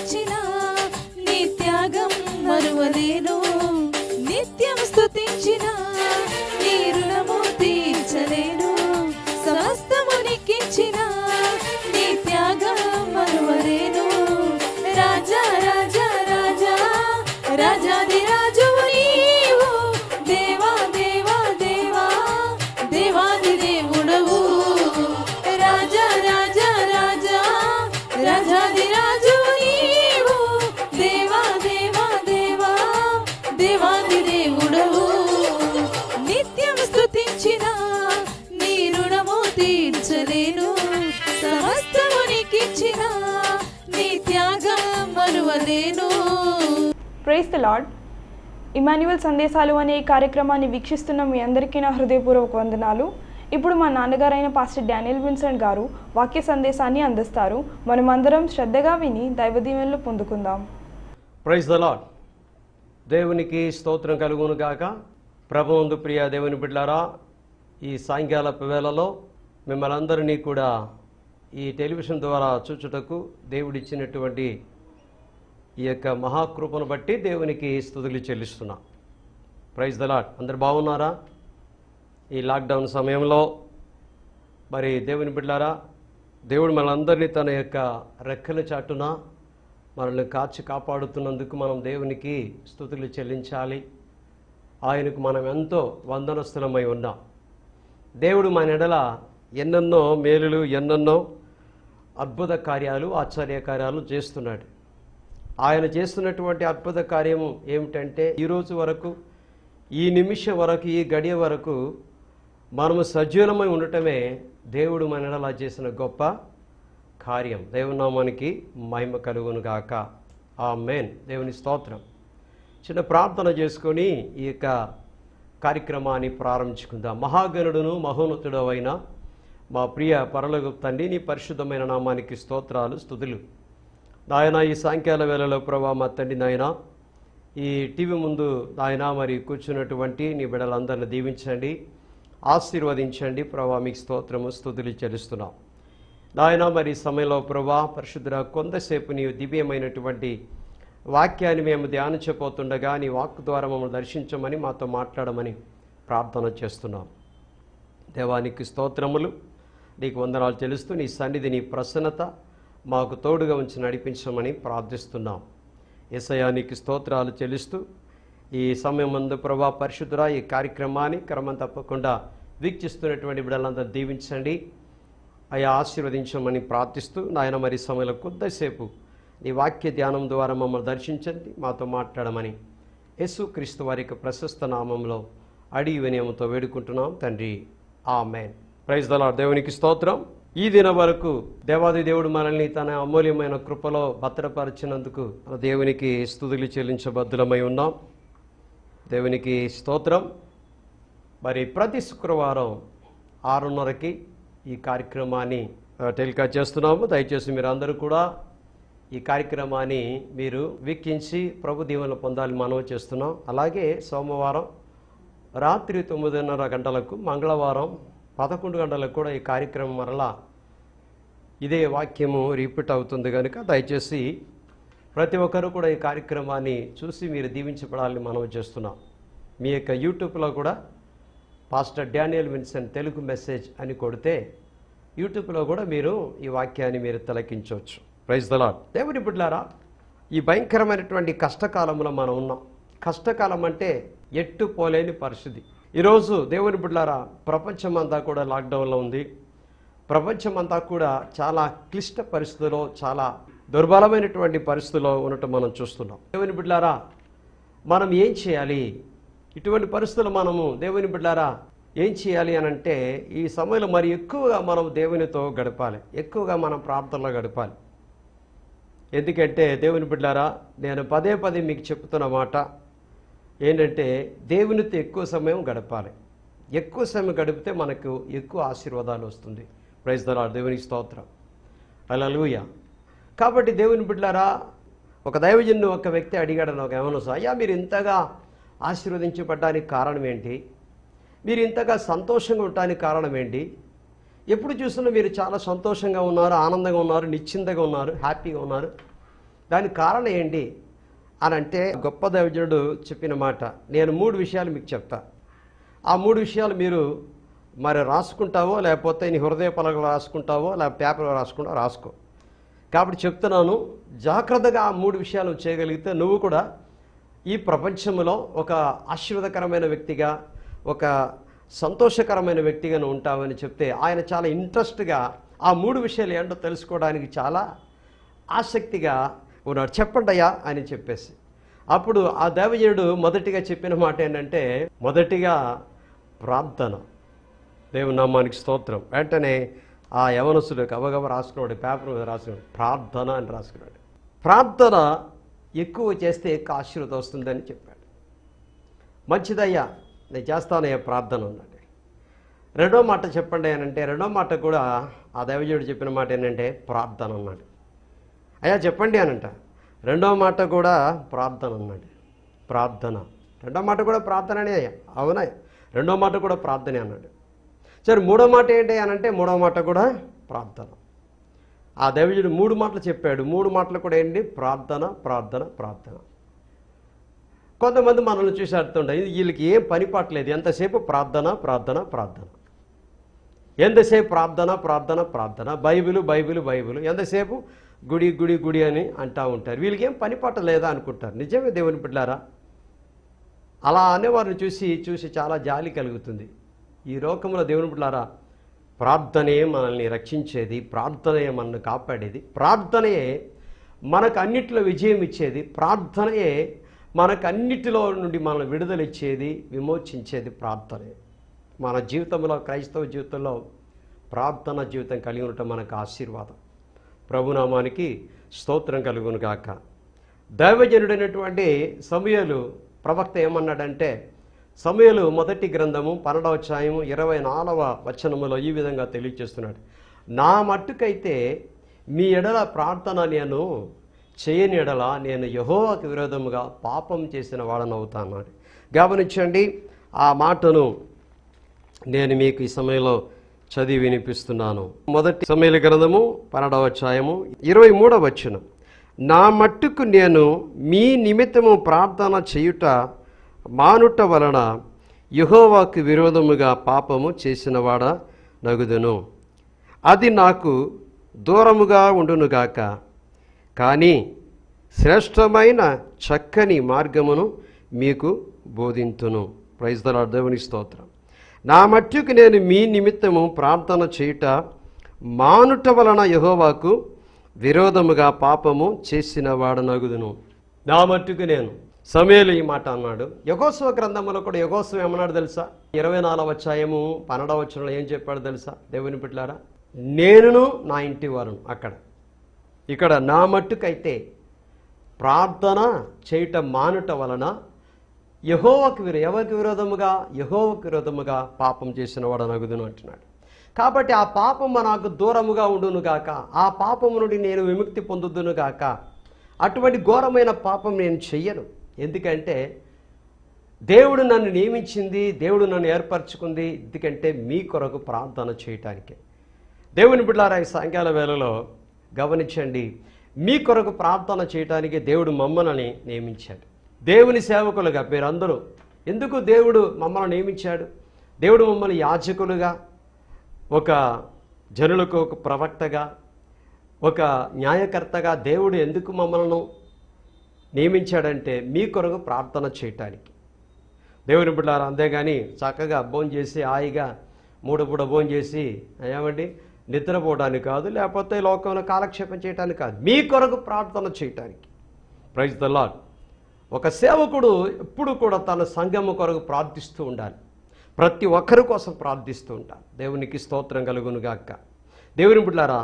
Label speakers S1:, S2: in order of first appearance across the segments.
S1: ఇచ్చిన నీ త్యాగం మరువలేను
S2: లార్డ్ లాడ్ ఇమాన్యువల్ సందేశాలు అనే ఈ కార్యక్రమాన్ని వీక్షిస్తున్న మీ అందరికీ నా హృదయపూర్వక వందనాలు ఇప్పుడు మా నాన్నగారైన పాస్టర్ డానియల్ విన్సెంట్ గారు వాక్య సందేశాన్ని అందిస్తారు మనమందరం శ్రద్ధగా విని దైవదీవెన్లు పొందుకుందాం
S1: ప్రైజ్
S3: ద లాడ్ దేవునికి స్తోత్రం కలుగును కాక ప్రభువందు ప్రియ దేవుని బిడ్డారా ఈ సాయంకాల వేళలో మిమ్మల్ని అందరినీ కూడా ఈ టెలివిజన్ ద్వారా చూచుటకు దేవుడిచ్చినటువంటి ఈ యొక్క మహాకృపను బట్టి దేవునికి స్థుతులు చెల్లిస్తున్నా ప్రైజ్ ద లాట్ అందరు బాగున్నారా ఈ లాక్డౌన్ సమయంలో మరి దేవుని బిడ్డారా దేవుడు మనందరినీ తన యొక్క రెక్కల చాటున మనల్ని కాచి కాపాడుతున్నందుకు మనం దేవునికి స్థుతులు చెల్లించాలి ఆయనకు మనం ఎంతో వందనస్థులమై ఉన్నాం దేవుడు మన ఎడల ఎన్నెన్నో మేలులు ఎన్నెన్నో అద్భుత కార్యాలు ఆశ్చర్య కార్యాలు చేస్తున్నాడు ఆయన చేస్తున్నటువంటి అద్భుత కార్యము ఏమిటంటే ఈరోజు వరకు ఈ నిమిషం వరకు ఈ గడియ వరకు మనము సజీవమై ఉండటమే దేవుడు మనలా చేసిన గొప్ప కార్యం దేవునామానికి మహిమ కలుగును గాక ఆ మెయిన్ దేవుని స్తోత్రం చిన్న ప్రార్థన చేసుకొని ఈ యొక్క కార్యక్రమాన్ని ప్రారంభించుకుందాం మహాగణుడును మహోన్నతుడు అయిన మా ప్రియ పరలగుప్తండి నీ పరిశుద్ధమైన నామానికి స్తోత్రాలు స్థుతులు నాయన ఈ సాయంకాల వేళలో ప్రభా మా తండ్రి నాయన ఈ టీవీ ముందు నాయన మరి కూర్చున్నటువంటి నీ బిడ్డలందరిని దీవించండి ఆశీర్వదించండి ప్రభా మీకు స్తోత్రము స్థుతులు చెల్లిస్తున్నాం నాయన మరి సమయంలో ప్రభా పరిశుద్ధ కొంతసేపు నీ దివ్యమైనటువంటి వాక్యాన్ని మేము ధ్యానించబోతుండగా నీ వాక్ ద్వారా మమ్మల్ని దర్శించమని మాతో మాట్లాడమని ప్రార్థన చేస్తున్నాం దేవానికి స్తోత్రములు నీకు వందనాలు తెలుస్తూ నీ సన్నిధి నీ ప్రసన్నత మాకు తోడుగా ఉంచి నడిపించమని ప్రార్థిస్తున్నాం ఏసయానికి స్తోత్రాలు చెల్లిస్తూ ఈ సమయం ముందు ప్రభా పరిశుద్ధురా ఈ కార్యక్రమాన్ని క్రమం తప్పకుండా వీక్షిస్తున్నటువంటి బిడ్డలందరూ దీవించండి అయా ఆశీర్వదించమని ప్రార్థిస్తూ నాయన మరి సమయంలో కొద్దిసేపు నీ వాక్య ధ్యానం ద్వారా మమ్మల్ని దర్శించండి మాతో మాట్లాడమని యేసు క్రీస్తు వారి యొక్క ప్రశస్త నామంలో అడిగి వినయముతో వేడుకుంటున్నాం తండ్రి ఆ మేన్ ప్రైజ్ దళ దేవునికి స్తోత్రం ఈ దిన వరకు దేవాది దేవుడు మనల్ని తన అమూల్యమైన కృపలో భద్రపరిచినందుకు మన దేవునికి స్థుతులు చెల్లించబద్దులమై ఉన్నాం దేవునికి స్తోత్రం మరి ప్రతి శుక్రవారం ఆరున్నరకి ఈ కార్యక్రమాన్ని టెలికాస్ట్ చేస్తున్నాము దయచేసి మీరు అందరూ కూడా ఈ కార్యక్రమాన్ని మీరు వీక్షించి ప్రభు దీవెన పొందాలి మనవి చేస్తున్నాం అలాగే సోమవారం రాత్రి తొమ్మిదిన్నర గంటలకు మంగళవారం పదకొండు గంటలకు కూడా ఈ కార్యక్రమం వల్ల ఇదే వాక్యము రిపీట్ అవుతుంది కనుక దయచేసి ప్రతి ఒక్కరూ కూడా ఈ కార్యక్రమాన్ని చూసి మీరు దీవించబడాలని మనం చేస్తున్నాం మీ యొక్క యూట్యూబ్లో కూడా pastor Daniel Vinson Telugu message అని కొడితే యూట్యూబ్లో కూడా మీరు ఈ వాక్యాన్ని మీరు తిలకించవచ్చు ప్రైజ్ దలా దేవుని బిడ్లారా ఈ భయంకరమైనటువంటి కష్టకాలంలో మనం ఉన్నాం కష్టకాలం అంటే ఎట్టు పోలేని పరిస్థితి ఈరోజు దేవుని బిడ్డారా అంతా కూడా లాక్డౌన్లో ఉంది ప్రపంచం అంతా కూడా చాలా క్లిష్ట పరిస్థితుల్లో చాలా దుర్బలమైనటువంటి పరిస్థితుల్లో ఉన్నట్టు మనం చూస్తున్నాం దేవుని బిడ్డారా మనం ఏం చేయాలి ఇటువంటి పరిస్థితులు మనము దేవుని బిడ్డారా ఏం చేయాలి అని అంటే ఈ సమయంలో మరి ఎక్కువగా మనం దేవునితో గడపాలి ఎక్కువగా మనం ప్రార్థనలో గడపాలి ఎందుకంటే దేవుని బిడ్డారా నేను పదే పదే మీకు చెప్తున్న మాట ఏంటంటే దేవునితో ఎక్కువ సమయం గడపాలి ఎక్కువ సమయం గడిపితే మనకు ఎక్కువ ఆశీర్వాదాలు వస్తుంది ప్రైజ్ దా దేవునికి స్తోత్రం అలా లూయ కాబట్టి దేవుని బిడ్డారా ఒక దైవజన్ను ఒక వ్యక్తి అడిగాడు నాకు ఏమన్నా అయ్యా మీరు ఇంతగా ఆశీర్వదించబడ్డానికి కారణం ఏంటి మీరు ఇంతగా సంతోషంగా ఉండటానికి కారణం ఏంటి ఎప్పుడు చూసినా మీరు చాలా సంతోషంగా ఉన్నారు ఆనందంగా ఉన్నారు నిశ్చింతగా ఉన్నారు హ్యాపీగా ఉన్నారు దానికి కారణం ఏంటి అని అంటే గొప్ప దైవజనుడు చెప్పిన మాట నేను మూడు విషయాలు మీకు చెప్తా ఆ మూడు విషయాలు మీరు మరి రాసుకుంటావో లేకపోతే నీ హృదయ పలకలు రాసుకుంటావో లేకపోతే పేపర్లో రాసుకుంటా రాసుకో కాబట్టి చెప్తున్నాను జాగ్రత్తగా ఆ మూడు విషయాలు చేయగలిగితే నువ్వు కూడా ఈ ప్రపంచంలో ఒక ఆశీర్వదకరమైన వ్యక్తిగా ఒక సంతోషకరమైన వ్యక్తిగాను ఉంటావని చెప్తే ఆయన చాలా ఇంట్రెస్ట్గా ఆ మూడు విషయాలు ఏంటో తెలుసుకోవడానికి చాలా ఆసక్తిగా ఉన్నాడు చెప్పండయ్యా అని చెప్పేసి అప్పుడు ఆ దేవజనుడు మొదటిగా చెప్పిన మాట ఏంటంటే మొదటిగా ప్రార్థన దేవునామానికి నామానికి స్తోత్రం వెంటనే ఆ యవనసుడు గబగబ రాసుకున్నాడు పేపర్ మీద రాసుకున్నాడు ప్రార్థన అని రాసుకున్నాడు ప్రార్థన ఎక్కువ చేస్తే ఎక్కువ ఆశీర్వదం వస్తుందని చెప్పాడు మంచిదయ్యా నేను చేస్తానయ్యా ప్రార్థన ఉందండి రెండో మాట చెప్పండి అని అంటే రెండో మాట కూడా ఆ దైవజుడు చెప్పిన మాట ఏంటంటే ప్రార్థన అన్నాడు అయ్యా చెప్పండి అనంట రెండవ మాట కూడా ప్రార్థన అన్నాడు ప్రార్థన రెండో మాట కూడా అనే అయ్యా అవునా రెండో మాట కూడా ప్రార్థనే అన్నాడు సరే మూడో మాట ఏంటి అనంటే మూడో మాట కూడా ప్రార్థన ఆ దైవజుడు మూడు మాటలు చెప్పాడు మూడు మాటలు కూడా ఏంటి ప్రార్థన ప్రార్థన ప్రార్థన కొంతమంది మనల్ని చూసి అడుతుంటాయి వీళ్ళకి ఏం పని పట్టలేదు ఎంతసేపు ప్రార్థన ప్రార్థన ప్రార్థన ఎంతసేపు ప్రార్థన ప్రార్థన ప్రార్థన బైబిలు బైబిలు బైబిలు ఎంతసేపు గుడి గుడి గుడి అని అంటూ ఉంటారు వీళ్ళకి ఏం పని లేదా అనుకుంటారు నిజమే దేవుని బిడ్డారా అలా అనేవారిని చూసి చూసి చాలా జాలి కలుగుతుంది ఈ లోకంలో దేవుని బిడ్డారా ప్రార్థనయే మనల్ని రక్షించేది ప్రార్థనయే మనల్ని కాపాడేది ప్రార్థనయే మనకు అన్నిటిలో విజయం ఇచ్చేది ప్రార్థనయే మనకు అన్నిటిలో నుండి మనల్ని విడుదలిచ్చేది విమోచించేది ప్రార్థనే మన జీవితంలో క్రైస్తవ జీవితంలో ప్రార్థన జీవితం కలిగి ఉండటం మనకు ఆశీర్వాదం ప్రభునామానికి స్తోత్రం కలుగును గాక దైవజనుడైనటువంటి సమయలు ప్రవక్త ఏమన్నాడంటే సమయలు మొదటి గ్రంథము పన్నెండవ ఛాయము ఇరవై నాలుగవ వచనములో ఈ విధంగా తెలియజేస్తున్నాడు నా మట్టుకైతే మీ ఎడల ప్రార్థన నేను చేయని ఎడల నేను యహోవాకు విరోధముగా పాపం చేసిన వాడని అవుతాను గమనించండి ఆ మాటను నేను మీకు ఈ సమయంలో చదివి వినిపిస్తున్నాను మొదటి సమయల గ్రంథము పన్నెండవ అధ్యాయము ఇరవై మూడవ వచ్చిన నా మట్టుకు నేను మీ నిమిత్తము ప్రార్థన చేయుట మానుట వలన యుహోవాకు విరోధముగా పాపము చేసినవాడ నగుదును అది నాకు దూరముగా ఉండునుగాక కానీ శ్రేష్టమైన చక్కని మార్గమును మీకు బోధింతును ప్రైజ్ దలాడ్ దేవుని స్తోత్రం నా మట్టుకు నేను మీ నిమిత్తము ప్రార్థన చేయుట మానుట వలన యహోవాకు విరోధముగా పాపము చేసిన వాడనగుదును నా మట్టుకు నేను సమయలు ఈ మాట అన్నాడు యగోస్వ గ్రంథంలో కూడా యగోస్వం ఏమన్నాడు తెలుసా ఇరవై నాలుగు అధ్యాయము పన్నెండవ వచ్చిన ఏం చెప్పాడు తెలుసా దేవుని పిట్లారా నేనును నా ఇంటి వారును అక్కడ ఇక్కడ నా మట్టుకైతే ప్రార్థన చేయటం మానుట వలన యహోవకు విరో ఎవరికి విరోధముగా యహోవకు విరోధముగా పాపం చేసిన వాడు నగుదును అంటున్నాడు కాబట్టి ఆ పాపము నాకు దూరముగా ఉండును గాక ఆ పాపము నుండి నేను విముక్తి పొందుదును గాక అటువంటి ఘోరమైన పాపం నేను చెయ్యను ఎందుకంటే దేవుడు నన్ను నియమించింది దేవుడు నన్ను ఏర్పరచుకుంది ఎందుకంటే మీ కొరకు ప్రార్థన చేయటానికి దేవుని బిడ్డారా ఈ సాయంకాల వేళలో గమనించండి మీ కొరకు ప్రార్థన చేయటానికి దేవుడు మమ్మల్ని నియమించాడు దేవుని సేవకులుగా మీరందరూ ఎందుకు దేవుడు మమ్మల్ని నియమించాడు దేవుడు మమ్మల్ని యాచకులుగా ఒక జనులకు ఒక ప్రవక్తగా ఒక న్యాయకర్తగా దేవుడు ఎందుకు మమ్మల్ని నియమించాడంటే మీ కొరకు ప్రార్థన చేయటానికి దేవుని బిడ్డారు అంతేగాని చక్కగా భోజనం చేసి హాయిగా మూడు పూట భోజనం చేసి ఏమండి నిద్రపోవడానికి కాదు లేకపోతే లోకంలో కాలక్షేపం చేయడానికి కాదు మీ కొరకు ప్రార్థన చేయటానికి ప్రైజ్ ద లాడ్ ఒక సేవకుడు ఎప్పుడు కూడా తన సంఘము కొరకు ప్రార్థిస్తూ ఉండాలి ప్రతి ఒక్కరి కోసం ప్రార్థిస్తూ ఉంటాను దేవునికి స్తోత్రం కలుగునుగాక దేవుని బిడ్డారా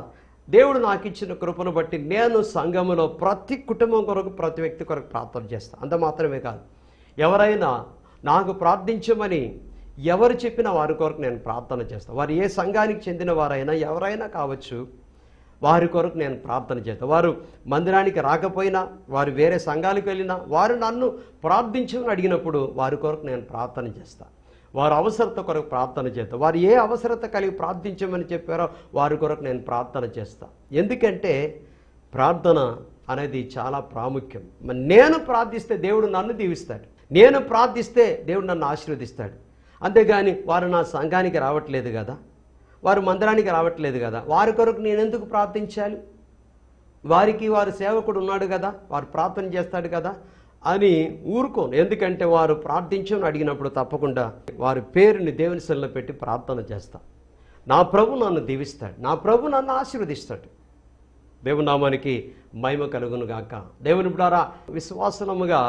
S3: దేవుడు నాకు ఇచ్చిన కృపను బట్టి నేను సంఘములో ప్రతి కుటుంబం కొరకు ప్రతి వ్యక్తి కొరకు ప్రార్థన చేస్తాను అంత మాత్రమే కాదు ఎవరైనా నాకు ప్రార్థించమని ఎవరు చెప్పిన వారి కొరకు నేను ప్రార్థన చేస్తాను వారు ఏ సంఘానికి చెందిన వారైనా ఎవరైనా కావచ్చు వారి కొరకు నేను ప్రార్థన చేస్తాను వారు మందిరానికి రాకపోయినా వారు వేరే సంఘాలకు వెళ్ళినా వారు నన్ను ప్రార్థించమని అడిగినప్పుడు వారి కొరకు నేను ప్రార్థన చేస్తాను వారు అవసరత కొరకు ప్రార్థన చేస్తాను వారు ఏ అవసరత కలిగి ప్రార్థించమని చెప్పారో వారి కొరకు నేను ప్రార్థన చేస్తాను ఎందుకంటే ప్రార్థన అనేది చాలా ప్రాముఖ్యం నేను ప్రార్థిస్తే దేవుడు నన్ను దీవిస్తాడు నేను ప్రార్థిస్తే దేవుడు నన్ను ఆశీర్వదిస్తాడు అంతేగాని వారు నా సంఘానికి రావట్లేదు కదా వారు మందిరానికి రావట్లేదు కదా వారి కొరకు నేను ఎందుకు ప్రార్థించాలి వారికి వారు సేవకుడు ఉన్నాడు కదా వారు ప్రార్థన చేస్తాడు కదా అని ఊరుకోను ఎందుకంటే వారు ప్రార్థించమని అడిగినప్పుడు తప్పకుండా వారి పేరుని దేవుని సెల్లో పెట్టి ప్రార్థన చేస్తా నా ప్రభు నన్ను దీవిస్తాడు నా ప్రభు నన్ను ఆశీర్వదిస్తాడు దేవునామానికి మహిమ కలుగును గాక దేవుని బిడ్డారా విశ్వాసనముగా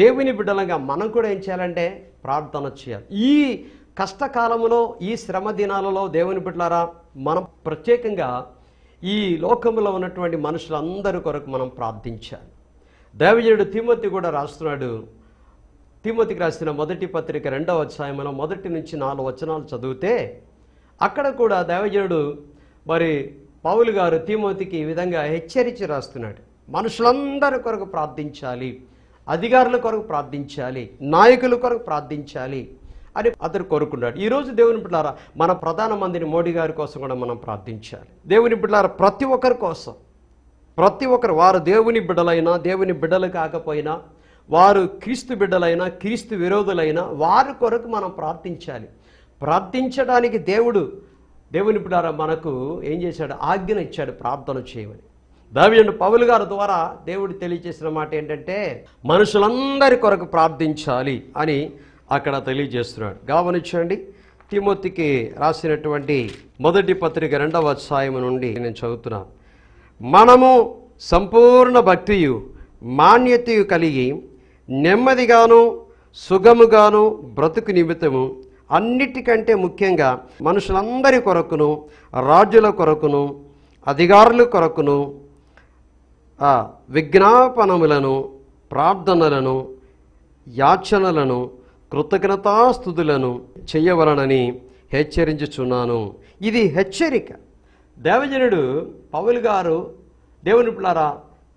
S3: దేవుని బిడ్డలంగా మనం కూడా ఏం చేయాలంటే ప్రార్థన చేయాలి ఈ కష్టకాలములో ఈ శ్రమ దినాలలో దేవుని బిడ్డలారా మనం ప్రత్యేకంగా ఈ లోకంలో ఉన్నటువంటి మనుషులందరి కొరకు మనం ప్రార్థించాలి దేవజనుడు తిమ్మతి కూడా రాస్తున్నాడు తిమ్మతికి రాసిన మొదటి పత్రిక రెండవ అధ్యాయంలో మొదటి నుంచి నాలుగు వచనాలు చదివితే అక్కడ కూడా దేవజనుడు మరి పౌలు గారు తిమ్మతికి ఈ విధంగా హెచ్చరించి రాస్తున్నాడు మనుషులందరి కొరకు ప్రార్థించాలి అధికారుల కొరకు ప్రార్థించాలి నాయకుల కొరకు ప్రార్థించాలి అని అతను కోరుకున్నాడు ఈరోజు దేవుని బిడ్డారా మన ప్రధానమంత్రిని మోడీ గారి కోసం కూడా మనం ప్రార్థించాలి దేవుని బిడ్డారా ప్రతి ఒక్కరి కోసం ప్రతి ఒక్కరు వారు దేవుని బిడ్డలైనా దేవుని బిడ్డలు కాకపోయినా వారు క్రీస్తు బిడ్డలైనా క్రీస్తు విరోధులైనా వారి కొరకు మనం ప్రార్థించాలి ప్రార్థించడానికి దేవుడు దేవుని బిడ్డారా మనకు ఏం చేశాడు ఆజ్ఞను ఇచ్చాడు ప్రార్థన చేయమని దావియండు పౌలు గారి ద్వారా దేవుడు తెలియజేసిన మాట ఏంటంటే మనుషులందరి కొరకు ప్రార్థించాలి అని అక్కడ తెలియజేస్తున్నాడు గమనించండి తిమోతికి రాసినటువంటి మొదటి పత్రిక రెండవ అధ్యాయం నుండి నేను చదువుతున్నాను మనము సంపూర్ణ భక్తియు మాన్యతయు కలిగి నెమ్మదిగాను సుగముగాను బ్రతుకు నిమిత్తము అన్నిటికంటే ముఖ్యంగా మనుషులందరి కొరకును రాజుల కొరకును అధికారుల కొరకును విజ్ఞాపనములను ప్రార్థనలను యాచనలను కృతజ్ఞతాస్థుతులను చేయవలనని హెచ్చరించుచున్నాను ఇది హెచ్చరిక దేవజనుడు పౌలు గారు దేవుని పిల్లరా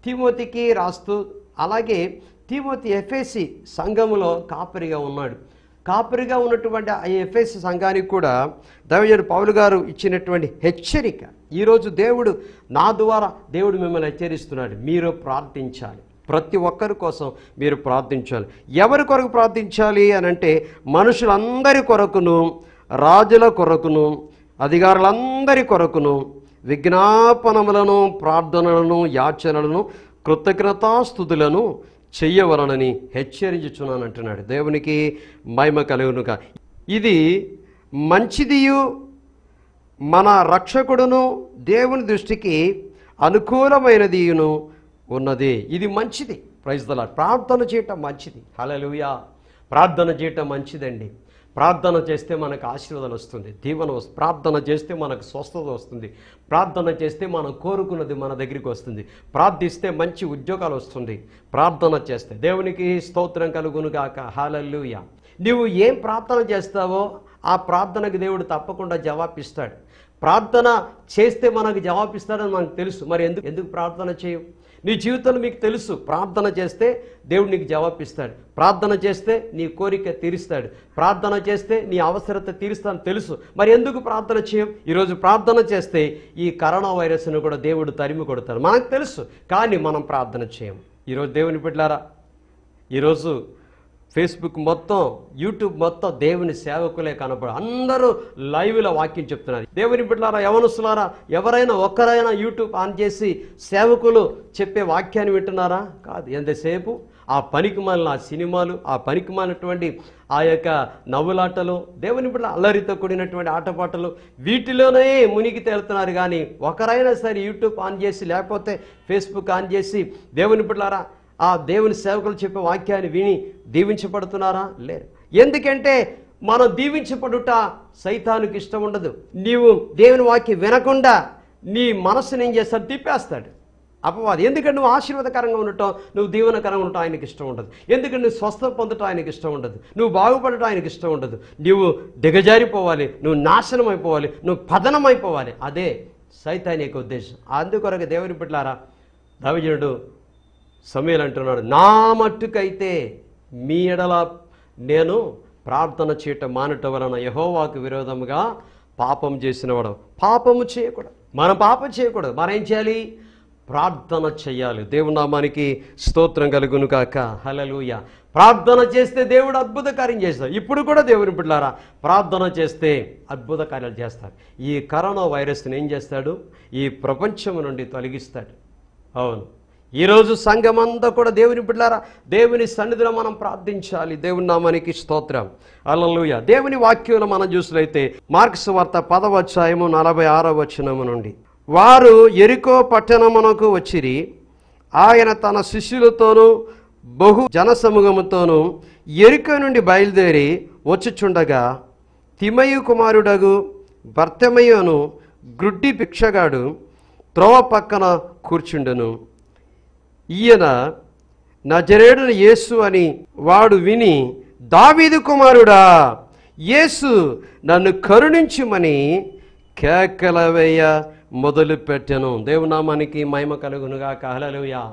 S3: తిమోతికి రాస్తూ అలాగే తిమోతి ఎఫ్ఎస్సి సంఘములో కాపరిగా ఉన్నాడు కాపరిగా ఉన్నటువంటి ఆ ఎఫ్ఎస్సి సంఘానికి కూడా దేవజనుడు పౌలు గారు ఇచ్చినటువంటి హెచ్చరిక ఈరోజు దేవుడు నా ద్వారా దేవుడు మిమ్మల్ని హెచ్చరిస్తున్నాడు మీరు ప్రార్థించాలి ప్రతి ఒక్కరి కోసం మీరు ప్రార్థించాలి ఎవరి కొరకు ప్రార్థించాలి అని అంటే మనుషులందరి కొరకును రాజుల కొరకును అధికారులందరి కొరకును విజ్ఞాపనములను ప్రార్థనలను యాచనలను కృతజ్ఞతాస్థుతులను చెయ్యవలనని హెచ్చరించుచున్నాను అంటున్నాడు దేవునికి మహిమ కలుగునుక ఇది మంచిదియు మన రక్షకుడును దేవుని దృష్టికి అనుకూలమైనదియును ఉన్నది ఇది మంచిది ప్రైజ్ దలా ప్రార్థన చేయటం మంచిది హలలుయా ప్రార్థన చేయటం మంచిదండి ప్రార్థన చేస్తే మనకు ఆశీర్వాదాలు వస్తుంది దీవెన ప్రార్థన చేస్తే మనకు స్వస్థత వస్తుంది ప్రార్థన చేస్తే మనం కోరుకున్నది మన దగ్గరికి వస్తుంది ప్రార్థిస్తే మంచి ఉద్యోగాలు వస్తుంది ప్రార్థన చేస్తే దేవునికి స్తోత్రం కలుగును గాక హాలల్లుయ నువ్వు ఏం ప్రార్థన చేస్తావో ఆ ప్రార్థనకు దేవుడు తప్పకుండా జవాబిస్తాడు ప్రార్థన చేస్తే మనకు జవాబిస్తాడని మనకు తెలుసు మరి ఎందుకు ఎందుకు ప్రార్థన చేయవు నీ జీవితంలో మీకు తెలుసు ప్రార్థన చేస్తే దేవుడు నీకు జవాబిస్తాడు ప్రార్థన చేస్తే నీ కోరిక తీరుస్తాడు ప్రార్థన చేస్తే నీ అవసరత తీరుస్తాను తెలుసు మరి ఎందుకు ప్రార్థన చేయం ఈరోజు ప్రార్థన చేస్తే ఈ కరోనా వైరస్ను కూడా దేవుడు తరిమి కొడతాడు మనకు తెలుసు కానీ మనం ప్రార్థన చేయం ఈరోజు దేవుని పెట్టారా ఈరోజు ఫేస్బుక్ మొత్తం యూట్యూబ్ మొత్తం దేవుని సేవకులే కనపడు అందరూ లైవ్లో వాక్యం చెప్తున్నారు దేవుని బిడ్డలారా యవనసులారా ఎవరైనా ఒక్కరైనా యూట్యూబ్ ఆన్ చేసి సేవకులు చెప్పే వాక్యాన్ని వింటున్నారా కాదు ఎంతసేపు ఆ పనికి మాలిన ఆ సినిమాలు ఆ పనికి మాలినటువంటి ఆ యొక్క నవ్వులాటలు దేవుని బిడ్డ అల్లరితో కూడినటువంటి ఆటపాటలు వీటిలోనే మునిగి తేలుతున్నారు కానీ ఒకరైనా సరే యూట్యూబ్ ఆన్ చేసి లేకపోతే ఫేస్బుక్ ఆన్ చేసి దేవుని బిడ్డలారా ఆ దేవుని సేవకులు చెప్పే వాక్యాన్ని విని దీవించబడుతున్నారా లేరు ఎందుకంటే మనం దీవించబడుట సైతానికి ఇష్టం ఉండదు నీవు దేవుని వాక్యం వినకుండా నీ మనస్సుని ఏం చేస్తాడు తిప్పేస్తాడు అపవాది ఎందుకంటే నువ్వు ఆశీర్వాదకరంగా ఉండటం నువ్వు దీవనకరంగా ఉండటం ఆయనకి ఇష్టం ఉండదు ఎందుకంటే నువ్వు స్వస్థ పొందటం ఆయనకి ఇష్టం ఉండదు నువ్వు బాగుపడటం ఆయనకి ఇష్టం ఉండదు నువ్వు దిగజారిపోవాలి నువ్వు నాశనం అయిపోవాలి నువ్వు పతనం అయిపోవాలి అదే సైతాన్ యొక్క ఉద్దేశం అందుకొరకు దేవుని పిట్లారా రవిజనుడు సమీర్ అంటున్నాడు నా మట్టుకైతే మీ ఎడల నేను ప్రార్థన చేయటం మానట వలన యహోవాకు విరోధముగా పాపం చేసిన వాడు పాపము చేయకూడదు మనం పాపం చేయకూడదు మనం ఏం చేయాలి ప్రార్థన చేయాలి దేవునామానికి స్తోత్రం కలుగును కాక హలలుయ ప్రార్థన చేస్తే దేవుడు అద్భుత కార్యం చేస్తాడు ఇప్పుడు కూడా దేవుని పిల్లారా ప్రార్థన చేస్తే అద్భుత కార్యాలు చేస్తారు ఈ కరోనా వైరస్ని ఏం చేస్తాడు ఈ ప్రపంచం నుండి తొలగిస్తాడు అవును ఈరోజు సంఘం అంతా కూడా దేవుని బిడ్డారా దేవుని సన్నిధిలో మనం ప్రార్థించాలి దేవుని నామానికి స్తోత్రం అలలుయ దేవుని వాక్యంలో మనం చూసినైతే మార్క్స్ వార్త పదవచ్చాయము నలభై ఆరో వచనము నుండి వారు ఎరికో పట్టణమునకు వచ్చిరి ఆయన తన శిష్యులతోనూ బహు జనసమూహముతోనూ ఎరుక నుండి బయలుదేరి వచ్చుచుండగా తిమయు కుమారుడగు భర్తమయ్యను గ్రుడ్డి భిక్షగాడు త్రోవ పక్కన కూర్చుండెను ఈయన నజరేడన యేసు అని వాడు విని దావీదు కుమారుడా యేసు నన్ను కరుణించుమని కేకలవేయ పెట్టను దేవునామానికి మహిమ కలుగునుగా కహలలుయా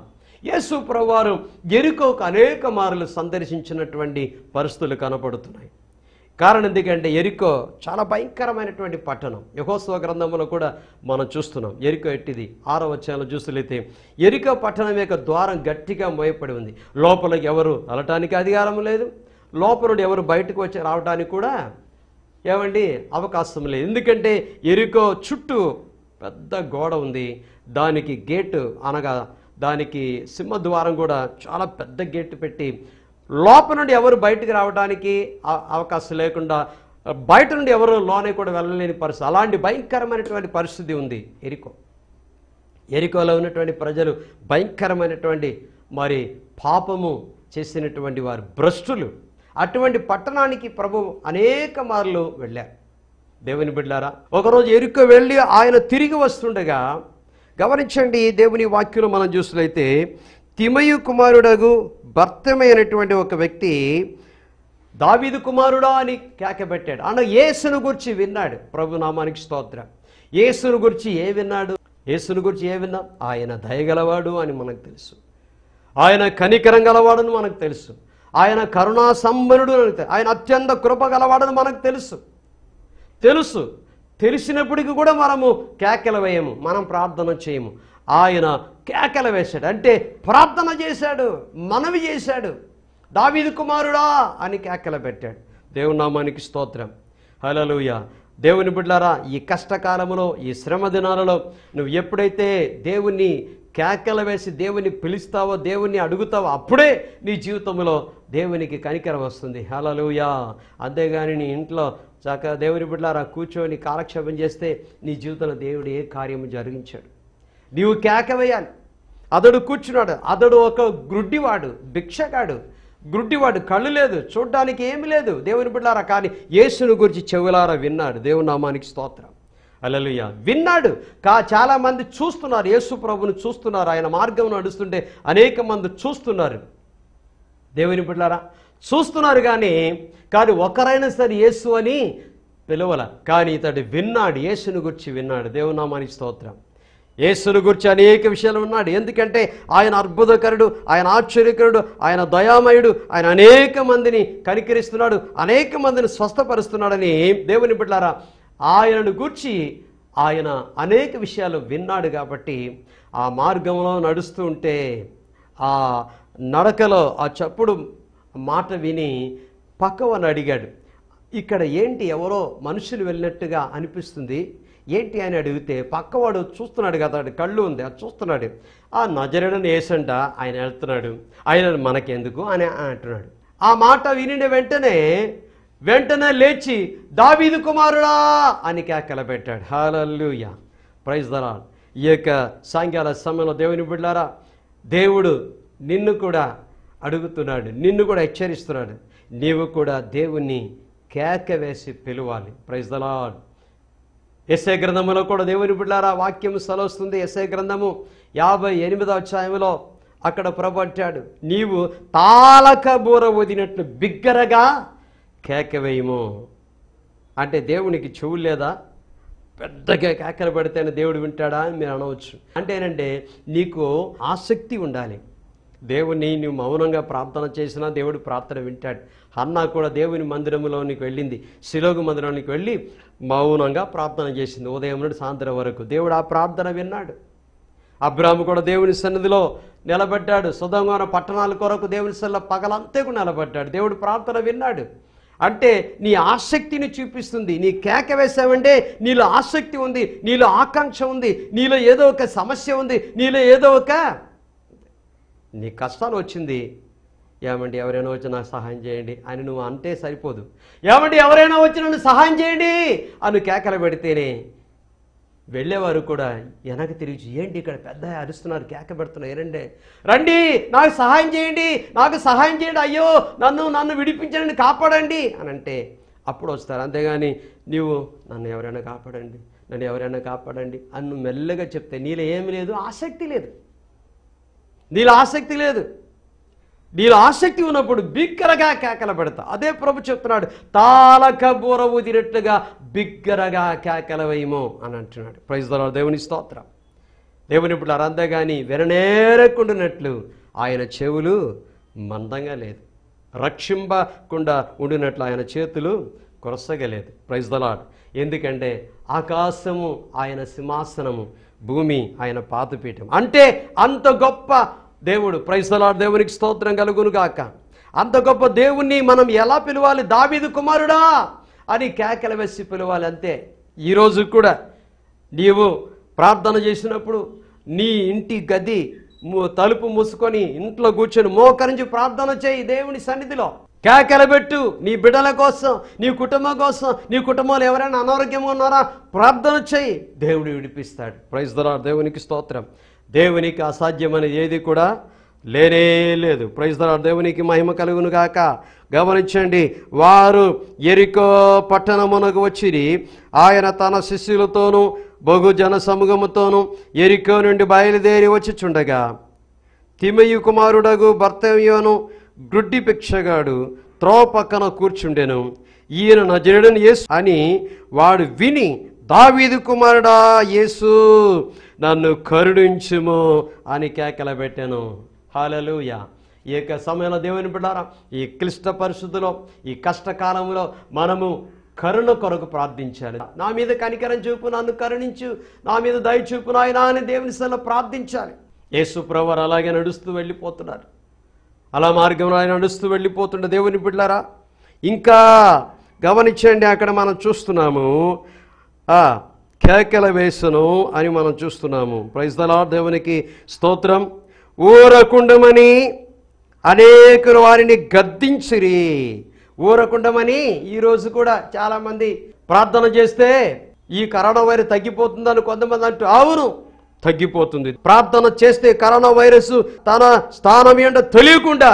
S3: యేసు ప్రవారం ఎరుకోకు అనేక మార్లు సందర్శించినటువంటి పరిస్థితులు కనపడుతున్నాయి కారణం ఎందుకంటే ఎరికో చాలా భయంకరమైనటువంటి పట్టణం యహోత్సవ గ్రంథంలో కూడా మనం చూస్తున్నాం ఎరికో ఎట్టిది ఆరో వచ్చాలో చూస్తులైతే ఎరికో పట్టణం యొక్క ద్వారం గట్టిగా మోయపడి ఉంది లోపల ఎవరు అలటానికి అధికారం లేదు లోపల ఎవరు బయటకు వచ్చి రావడానికి కూడా ఏమండి అవకాశం లేదు ఎందుకంటే ఎరికో చుట్టూ పెద్ద గోడ ఉంది దానికి గేటు అనగా దానికి సింహద్వారం కూడా చాలా పెద్ద గేటు పెట్టి లోపల నుండి ఎవరు బయటికి రావడానికి అవకాశం లేకుండా బయట నుండి ఎవరు లోనే కూడా వెళ్ళలేని పరిస్థితి అలాంటి భయంకరమైనటువంటి పరిస్థితి ఉంది ఎరికో ఎరికోలో ఉన్నటువంటి ప్రజలు భయంకరమైనటువంటి మరి పాపము చేసినటువంటి వారు భ్రష్టులు అటువంటి పట్టణానికి ప్రభు అనేక మార్లు వెళ్ళారు దేవుని బిడ్డారా ఒకరోజు ఎరుక వెళ్ళి ఆయన తిరిగి వస్తుండగా గమనించండి దేవుని వాక్యులు మనం చూసినైతే తిమయు కుమారుడగు భర్తమైనటువంటి ఒక వ్యక్తి దావీదు కుమారుడా అని కేకబెట్టాడు అన్న యేసును గురించి విన్నాడు ప్రభు నామానికి స్తోత్ర యేసును గురించి ఏ విన్నాడు యేసును గురించి ఏ విన్నా ఆయన దయగలవాడు అని మనకు తెలుసు ఆయన కనికరం గలవాడని మనకు తెలుసు ఆయన కరుణా సంబనుడు అని ఆయన అత్యంత కృప గలవాడని మనకు తెలుసు తెలుసు తెలిసినప్పటికీ కూడా మనము కేకలు వేయము మనం ప్రార్థన చేయము ఆయన కేకల వేశాడు అంటే ప్రార్థన చేశాడు మనవి చేశాడు దావీది కుమారుడా అని కేకల పెట్టాడు దేవుని నామానికి స్తోత్రం హలలుయ దేవుని బిడ్లారా ఈ కష్టకాలంలో ఈ శ్రమ దినాలలో నువ్వు ఎప్పుడైతే దేవుణ్ణి కేకల వేసి దేవుని పిలుస్తావో దేవుణ్ణి అడుగుతావో అప్పుడే నీ జీవితంలో దేవునికి కనికరం వస్తుంది హలలుయా అంతేగాని నీ ఇంట్లో చక్కగా దేవుని బిడ్డారా కూర్చొని కాలక్షేపం చేస్తే నీ జీవితంలో దేవుడు ఏ కార్యము జరిగించాడు నీవు కేక వేయాలి అతడు కూర్చున్నాడు అతడు ఒక గ్రుడ్డివాడు భిక్షగాడు గ్రుడ్డివాడు కళ్ళు లేదు చూడ్డానికి ఏమి లేదు దేవుని బిడ్డారా కానీ యేసును గురించి చెవులారా విన్నాడు దేవుని నామానికి స్తోత్రం అలలుయ విన్నాడు కా చాలామంది చూస్తున్నారు యేసు ప్రభుని చూస్తున్నారు ఆయన మార్గం నడుస్తుంటే అనేక మంది చూస్తున్నారు దేవుని బిడ్డారా చూస్తున్నారు కానీ కానీ ఒకరైనా సరే యేసు అని పిలవల కానీ ఇతడు విన్నాడు యేసును గురించి విన్నాడు దేవునామానికి స్తోత్రం యేసును గురించి అనేక విషయాలు ఉన్నాడు ఎందుకంటే ఆయన అద్భుతకరుడు ఆయన ఆశ్చర్యకరుడు ఆయన దయామయుడు ఆయన అనేక మందిని కనికరిస్తున్నాడు అనేక మందిని స్వస్థపరుస్తున్నాడని దేవుని బిడ్డారా ఆయనను గూర్చి ఆయన అనేక విషయాలు విన్నాడు కాబట్టి ఆ మార్గంలో నడుస్తూ ఉంటే ఆ నడకలో ఆ చప్పుడు మాట విని పక్కవని అడిగాడు ఇక్కడ ఏంటి ఎవరో మనుషులు వెళ్ళినట్టుగా అనిపిస్తుంది ఏంటి అని అడిగితే పక్కవాడు చూస్తున్నాడు కదా కళ్ళు ఉంది అది చూస్తున్నాడు ఆ నజరడని వేసంట ఆయన వెళ్తున్నాడు ఆయన మనకెందుకు అని అంటున్నాడు ఆ మాట వినిన వెంటనే వెంటనే లేచి దావీదు కుమారుడా అని కేకల పెట్టాడు హలల్లుయ ప్రైజ్ దరా ఈ యొక్క సాయంకాల సమయంలో దేవుని బిడ్డారా దేవుడు నిన్ను కూడా అడుగుతున్నాడు నిన్ను కూడా హెచ్చరిస్తున్నాడు నీవు కూడా దేవుణ్ణి కేక వేసి పిలవాలి ప్రైజ్ దలాడ్ ఎస్ఏ గ్రంథములో కూడా దేవుని బిడ్డారా వాక్యం సెలవుస్తుంది ఎస్ఏ గ్రంథము యాభై ఎనిమిదో అధ్యాయంలో అక్కడ ప్రభట్టాడు నీవు తాలక బూర వదినట్లు బిగ్గరగా కేకవేయము అంటే దేవునికి చెవు లేదా పెద్దగా కేకలు పెడితేనే దేవుడు వింటాడా అని మీరు అనవచ్చు అంటేనండి నీకు ఆసక్తి ఉండాలి దేవుని నువ్వు మౌనంగా ప్రార్థన చేసినా దేవుడు ప్రార్థన వింటాడు అన్న కూడా దేవుని మందిరంలోనికి వెళ్ళింది శిలోగు మందిరానికి వెళ్ళి మౌనంగా ప్రార్థన చేసింది ఉదయం నుండి సాయంత్రం వరకు దేవుడు ఆ ప్రార్థన విన్నాడు అబ్రాహ్మ కూడా దేవుని సన్నిధిలో నిలబడ్డాడు సుధంగా పట్టణాల కొరకు దేవుని సల్ల పగలంతేకు నిలబడ్డాడు దేవుడు ప్రార్థన విన్నాడు అంటే నీ ఆసక్తిని చూపిస్తుంది నీ కేక వేసావంటే నీలో ఆసక్తి ఉంది నీలో ఆకాంక్ష ఉంది నీలో ఏదో ఒక సమస్య ఉంది నీలో ఏదో ఒక నీ కష్టాలు వచ్చింది ఏమండి ఎవరైనా వచ్చి నాకు సహాయం చేయండి అని నువ్వు అంటే సరిపోదు ఏమండి ఎవరైనా వచ్చి నన్ను సహాయం చేయండి అని కేకలు పెడితేనే వెళ్ళేవారు కూడా వెనక తిరిగి ఏంటి ఇక్కడ పెద్ద అరుస్తున్నారు కేక పెడుతున్నారు ఏరండి రండి నాకు సహాయం చేయండి నాకు సహాయం చేయండి అయ్యో నన్ను నన్ను విడిపించండి కాపాడండి అని అంటే అప్పుడు వస్తారు అంతేగాని నీవు నన్ను ఎవరైనా కాపాడండి నన్ను ఎవరైనా కాపాడండి అని మెల్లగా చెప్తే నీలో ఏమి లేదు ఆసక్తి లేదు నీలో ఆసక్తి లేదు నీలో ఆసక్తి ఉన్నప్పుడు బిగ్గరగా కేకల పెడతా అదే ప్రభు చెప్తున్నాడు తాలక బూరవు ఊదినట్లుగా బిగ్గరగా కేకల వేయమో అని అంటున్నాడు ప్రైజ్లో దేవుని స్తోత్రం దేవుని ఇప్పుడు అరందే కానీ విననేరకుండానట్లు ఆయన చెవులు మందంగా లేదు రక్షింపకుండా ఉండినట్లు ఆయన చేతులు కొరసగలేదు ప్రైజ్ దలాడ్ ఎందుకంటే ఆకాశము ఆయన సింహాసనము భూమి ఆయన పాతపీఠం అంటే అంత గొప్ప దేవుడు ప్రైస్తలా దేవునికి స్తోత్రం కలుగును గాక అంత గొప్ప దేవుణ్ణి మనం ఎలా పిలవాలి దావీదు కుమారుడా అని కేకల వేసి పిలవాలి అంతే ఈరోజు కూడా నీవు ప్రార్థన చేసినప్పుడు నీ ఇంటి గది తలుపు మూసుకొని ఇంట్లో కూర్చొని మోకరించి ప్రార్థన చేయి దేవుని సన్నిధిలో పెట్టు నీ బిడ్డల కోసం నీ కుటుంబం కోసం నీ కుటుంబంలో ఎవరైనా అనారోగ్యంగా ఉన్నారా ప్రార్థన చేయి దేవుడు విడిపిస్తాడు ప్రైజ్ దేవునికి స్తోత్రం దేవునికి అసాధ్యమనేది ఏది కూడా లేనే లేదు ప్రైజ్ దేవునికి మహిమ కలుగును గాక గమనించండి వారు ఎరికో పట్టణమునకు వచ్చిరి ఆయన తన శిష్యులతోనూ జన సమూహముతోనూ ఎరికో నుండి బయలుదేరి వచ్చిచుండగా తిమయ్యు కుమారుడగు భర్తవ్యోను గుడ్డి పిక్షగాడు త్రో పక్కన కూర్చుండెను ఈయన నజరుడని ఎస్ అని వాడు విని దావీదు కుమారుడా యేసు నన్ను కరుణించుము అని కేకల పెట్టాను హాలలుయ ఈ యొక్క సమయంలో దేవుని బిడ్డారా ఈ క్లిష్ట పరిస్థితుల్లో ఈ కష్టకాలంలో మనము కరుణ కొరకు ప్రార్థించాలి నా మీద కనికరం చూపు నన్ను కరుణించు నా మీద దయ చూపు నాయనా అని దేవుని సెలవు ప్రార్థించాలి యేసు ప్రవర్ అలాగే నడుస్తూ వెళ్ళిపోతున్నారు అలా మార్గంలో ఆయన నడుస్తూ వెళ్ళిపోతుండే దేవుని బిడ్డారా ఇంకా గమనించండి అక్కడ మనం చూస్తున్నాము కేకల వేసను అని మనం చూస్తున్నాము ప్రైజ్ దలా దేవునికి స్తోత్రం ఊరకుండమని అనేకులు వారిని గద్దించిరి ఊరకుండమని ఈరోజు కూడా చాలామంది ప్రార్థన చేస్తే ఈ కరోనా వైరస్ తగ్గిపోతుందని కొంతమంది అంటూ అవును తగ్గిపోతుంది ప్రార్థన చేస్తే కరోనా వైరస్ తన స్థానం ఏంటో తెలియకుండా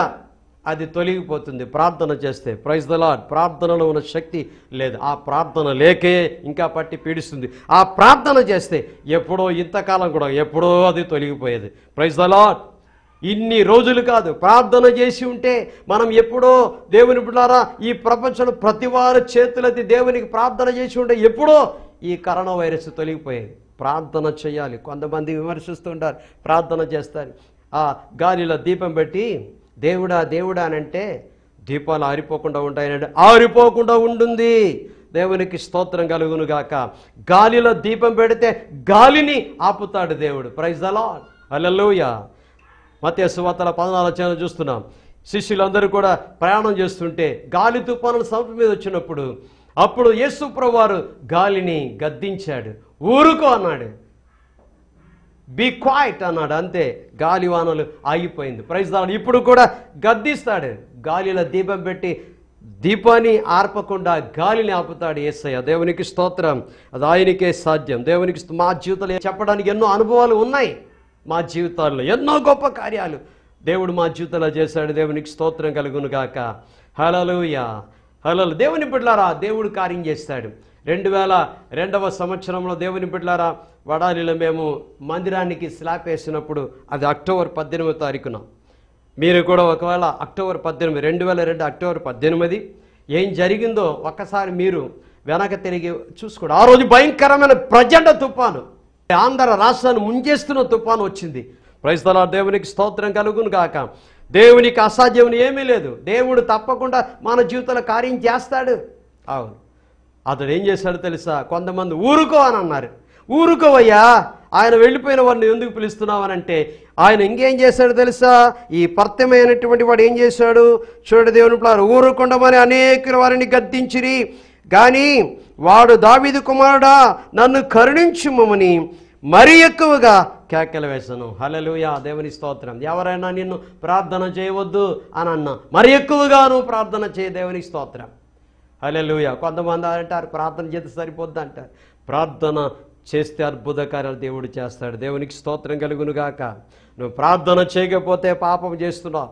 S3: అది తొలగిపోతుంది ప్రార్థన చేస్తే ప్రైజ్ ద లాడ్ ప్రార్థనలో ఉన్న శక్తి లేదు ఆ ప్రార్థన లేకే ఇంకా పట్టి పీడిస్తుంది ఆ ప్రార్థన చేస్తే ఎప్పుడో ఇంతకాలం కూడా ఎప్పుడో అది తొలగిపోయేది ప్రైజ్ ద లాడ్ ఇన్ని రోజులు కాదు ప్రార్థన చేసి ఉంటే మనం ఎప్పుడో దేవుని బిడ్డారా ఈ ప్రపంచంలో ప్రతి వారి చేతులది దేవునికి ప్రార్థన చేసి ఉంటే ఎప్పుడో ఈ కరోనా వైరస్ తొలగిపోయేది ప్రార్థన చేయాలి కొంతమంది విమర్శిస్తుంటారు ప్రార్థన చేస్తారు ఆ గాలిలో దీపం పెట్టి దేవుడా దేవుడా అని అంటే దీపాలు ఆరిపోకుండా ఉంటాయనంటే ఆరిపోకుండా ఉంటుంది దేవునికి స్తోత్రం కలుగును గాక గాలిలో దీపం పెడితే గాలిని ఆపుతాడు దేవుడు ప్రైజ్ అలా అలలోయ మత్య సువార్తల పదనాలుగు చూస్తున్నాం శిష్యులందరూ కూడా ప్రయాణం చేస్తుంటే గాలి తుపానులు సంప మీద వచ్చినప్పుడు అప్పుడు యేసు వారు గాలిని గద్దించాడు ఊరుకో అన్నాడు బీ క్వాయిట్ అన్నాడు అంతే గాలివానలు ఆగిపోయింది ప్రైజ్ దాని ఇప్పుడు కూడా గద్దిస్తాడు గాలిలో దీపం పెట్టి దీపాన్ని ఆర్పకుండా గాలిని ఆపుతాడు ఏసయ్య దేవునికి స్తోత్రం అది ఆయనకే సాధ్యం దేవునికి మా జీవితంలో చెప్పడానికి ఎన్నో అనుభవాలు ఉన్నాయి మా జీవితాల్లో ఎన్నో గొప్ప కార్యాలు దేవుడు మా జీవితంలో చేశాడు దేవునికి స్తోత్రం కలుగును గాక హలలుయా హలలు దేవుని బిడ్లారా దేవుడు కార్యం చేస్తాడు రెండు వేల రెండవ సంవత్సరంలో దేవుని బిడ్లారా వడాలిలో మేము మందిరానికి స్లాప్ వేసినప్పుడు అది అక్టోబర్ పద్దెనిమిదో తారీఖున మీరు కూడా ఒకవేళ అక్టోబర్ పద్దెనిమిది రెండు వేల రెండు అక్టోబర్ పద్దెనిమిది ఏం జరిగిందో ఒక్కసారి మీరు వెనక తిరిగి చూసుకోండి ఆ రోజు భయంకరమైన ప్రజండ తుఫాను ఆంధ్ర రాష్ట్రాన్ని ముంచేస్తున్న తుఫాను వచ్చింది ప్రైస్తలా దేవునికి స్తోత్రం కలుగును కాక దేవునికి అసాధ్యం ఏమీ లేదు దేవుడు తప్పకుండా మన జీవితంలో కార్యం చేస్తాడు అవును అతడు ఏం చేశాడు తెలుసా కొంతమంది ఊరుకో అని అన్నారు ఊరుకోవయ్యా ఆయన వెళ్ళిపోయిన వారిని ఎందుకు అంటే ఆయన ఇంకేం చేశాడు తెలుసా ఈ పర్తమైనటువంటి వాడు ఏం చేశాడు చూడ దేవుని పిల్లలు ఊరుకుండమని అనేక వారిని గద్దించిరి కానీ వాడు దావిది కుమారుడా నన్ను కరుణించుమని మరీ ఎక్కువగా కేకలు వేశాను హలలుయా దేవుని స్తోత్రం ఎవరైనా నిన్ను ప్రార్థన చేయవద్దు అని అన్నా మరి ఎక్కువగా నువ్వు ప్రార్థన చేయ దేవుని స్తోత్రం హలలుయా కొంతమంది అంటారు ప్రార్థన చేస్తే సరిపోద్ది అంటారు ప్రార్థన చేస్తే అద్భుత కార్యాలు దేవుడు చేస్తాడు దేవునికి స్తోత్రం కలుగునుగాక నువ్వు ప్రార్థన చేయకపోతే పాపం చేస్తున్నావు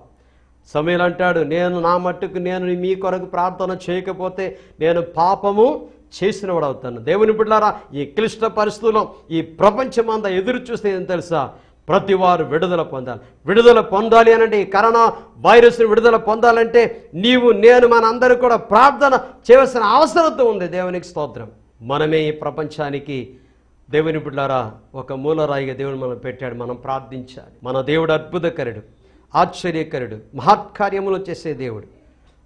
S3: సమయలు అంటాడు నేను నా మట్టుకు నేను మీ కొరకు ప్రార్థన చేయకపోతే నేను పాపము చేసినవాడు అవుతాను దేవుని బిడ్డారా ఈ క్లిష్ట పరిస్థితుల్లో ఈ అంతా ఎదురు చూస్తే ఏం తెలుసా ప్రతి వారు విడుదల పొందాలి విడుదల పొందాలి అనంటే ఈ కరోనా వైరస్ని విడుదల పొందాలంటే నీవు నేను మనందరూ కూడా ప్రార్థన చేయవలసిన అవసరంతో ఉంది దేవునికి స్తోత్రం మనమే ఈ ప్రపంచానికి దేవుని బిడ్డారా ఒక మూలరాయిగా దేవుని మనం పెట్టాడు మనం ప్రార్థించాలి మన దేవుడు అద్భుతకరుడు ఆశ్చర్యకరుడు మహత్కార్యములు చేసే దేవుడు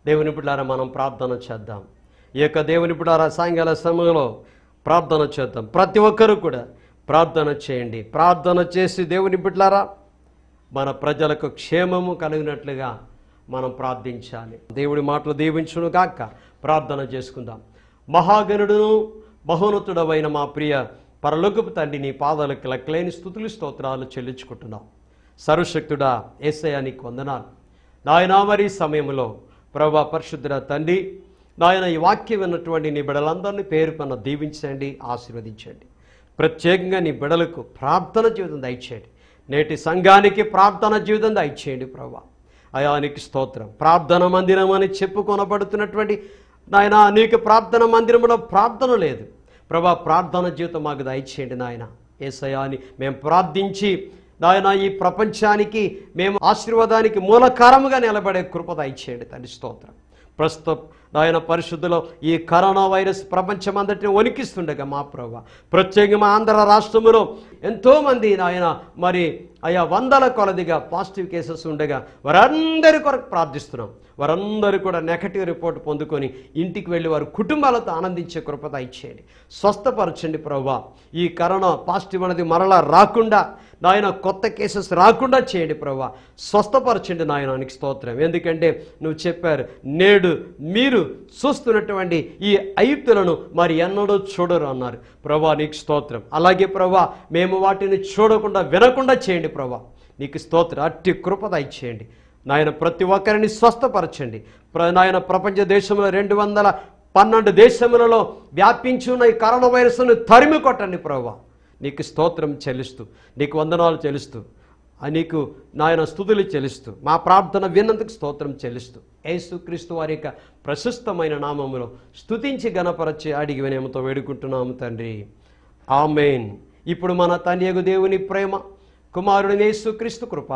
S3: దేవుని బిడ్డారా మనం ప్రార్థన చేద్దాం ఈ యొక్క దేవుని బిడ్డారా సాయంకాల సమయంలో ప్రార్థన చేద్దాం ప్రతి ఒక్కరూ కూడా ప్రార్థన చేయండి ప్రార్థన చేసి దేవుని బిడ్డారా మన ప్రజలకు క్షేమము కలిగినట్లుగా మనం ప్రార్థించాలి దేవుడి మాటలు దీవించును కాక ప్రార్థన చేసుకుందాం మహాగణుడును బహోన్నతుడమైన మా ప్రియ పరలోకపు తండ్రి నీ పాదాలకు లెక్కలేని స్థుతులు స్తోత్రాలు చెల్లించుకుంటున్నాం సర్వశక్తుడా ఏసయాని నీకు వందనాలు నాయనా మరి సమయంలో ప్రభా పరిశుద్ధుడ తండ్రి నాయన ఈ వాక్యం విన్నటువంటి నీ బిడలందరినీ పేరు పన్న దీవించండి ఆశీర్వదించండి ప్రత్యేకంగా నీ బిడలకు ప్రార్థన జీవితం దయచేయండి నేటి సంఘానికి ప్రార్థన జీవితం దయచేయండి ప్రభా అయానికి స్తోత్రం ప్రార్థన మందిరం అని చెప్పుకొనబడుతున్నటువంటి నాయన నీకు ప్రార్థన మందిరంలో ప్రార్థన లేదు ప్రభా ప్రార్థన జీవితం మాకు దయచేయండి నాయన ఏసయా అని మేము ప్రార్థించి నాయన ఈ ప్రపంచానికి మేము ఆశీర్వాదానికి మూలకారముగా నిలబడే కృప దయచేయండి తండ్రి స్తోత్రం ప్రస్తుత ఆయన పరిశుద్ధిలో ఈ కరోనా వైరస్ ప్రపంచం అందరిని వణికిస్తుండగా మా ప్రభు ప్రత్యేకంగా మా ఆంధ్ర రాష్ట్రంలో ఎంతోమంది ఆయన మరి అయా వందల కొలదిగా పాజిటివ్ కేసెస్ ఉండగా వారందరి కొరకు ప్రార్థిస్తున్నాం వారందరూ కూడా నెగటివ్ రిపోర్ట్ పొందుకొని ఇంటికి వెళ్ళి వారి కుటుంబాలతో ఆనందించే కృపత ఇచ్చేయండి స్వస్థపరచండి ప్రభా ఈ కరోనా పాజిటివ్ అనేది మరలా రాకుండా నాయన కొత్త కేసెస్ రాకుండా చేయండి ప్రభా స్వస్థపరచండి నాయనానికి స్తోత్రం ఎందుకంటే నువ్వు చెప్పారు నేడు మీరు చూస్తున్నటువంటి ఈ అయుక్తులను మరి ఎన్నడూ చూడరు అన్నారు ప్రభా నీకు స్తోత్రం అలాగే ప్రభా మేము వాటిని చూడకుండా వినకుండా చేయండి ప్రభా నీకు స్తోత్రం అట్టి కృపద ఇచ్చేయండి నాయన ప్రతి ఒక్కరిని స్వస్థపరచండి ప్ర నాయన ప్రపంచ దేశంలో రెండు వందల పన్నెండు దేశములలో వ్యాపించి ఉన్న ఈ కరోనా వైరస్ను తరిమి కొట్టండి ప్రభా నీకు స్తోత్రం చెల్లిస్తూ నీకు వందనాలు చెల్లిస్తూ నీకు నాయన స్థుతులు చెల్లిస్తూ మా ప్రార్థన విన్నందుకు స్తోత్రం చెల్లిస్తూ ఏసుక్రీస్తు వారి యొక్క ప్రశస్తమైన నామములో స్థుతించి గణపరచి అడిగి వినేమతో వేడుకుంటున్నాము తండ్రి ఆమెన్ ఇప్పుడు మన తన్యగు దేవుని ప్రేమ కుమారుడిని ఏసుక్రీస్తు కృప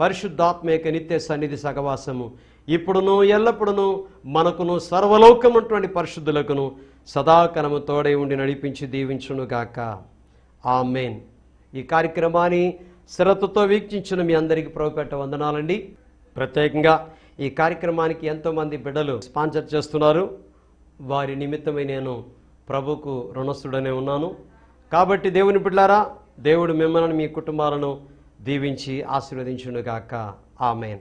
S3: పరిశుద్ధాత్మ యొక్క నిత్య సన్నిధి సగవాసము ఇప్పుడును ఎల్లప్పుడును మనకును సర్వలోకమంటువంటి పరిశుద్ధులకును సదాకనము తోడై ఉండి నడిపించి దీవించునుగాక ఆమెన్ ఈ కార్యక్రమాన్ని శ్రద్ధతో వీక్షించిన మీ అందరికీ ప్రభుపేట వందనాలండి ప్రత్యేకంగా ఈ కార్యక్రమానికి ఎంతోమంది బిడ్డలు స్పాన్సర్ చేస్తున్నారు వారి నిమిత్తమై నేను ప్రభుకు రుణస్థుడనే ఉన్నాను కాబట్టి దేవుని బిడ్డారా దేవుడు మిమ్మల్ని మీ కుటుంబాలను దీవించి ఆశీర్వదించునుగాక ఆమెన్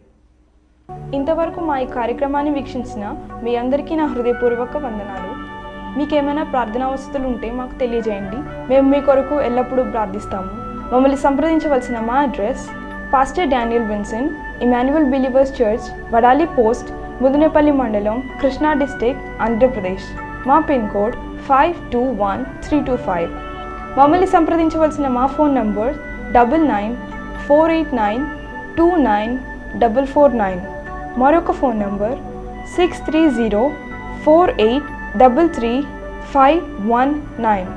S2: ఇంతవరకు మా ఈ కార్యక్రమాన్ని వీక్షించిన మీ అందరికీ నా హృదయపూర్వక వందనాలు మీకేమైనా ప్రార్థనా వసతులు ఉంటే మాకు తెలియజేయండి మేము మీ కొరకు ఎల్లప్పుడూ ప్రార్థిస్తాము మమ్మల్ని సంప్రదించవలసిన మా address pastor Daniel Vinson Emmanuel believers church Vadali post Mudunepalli మండలం కృష్ణా డిస్టిక్ ఆంధ్రప్రదేశ్ మా pin code five two one three two five మమ్మల్ని సంప్రదించవలసిన మా phone number double nine four eight nine two nine double four nine మరొక phone number six three zero four eight double three five one nine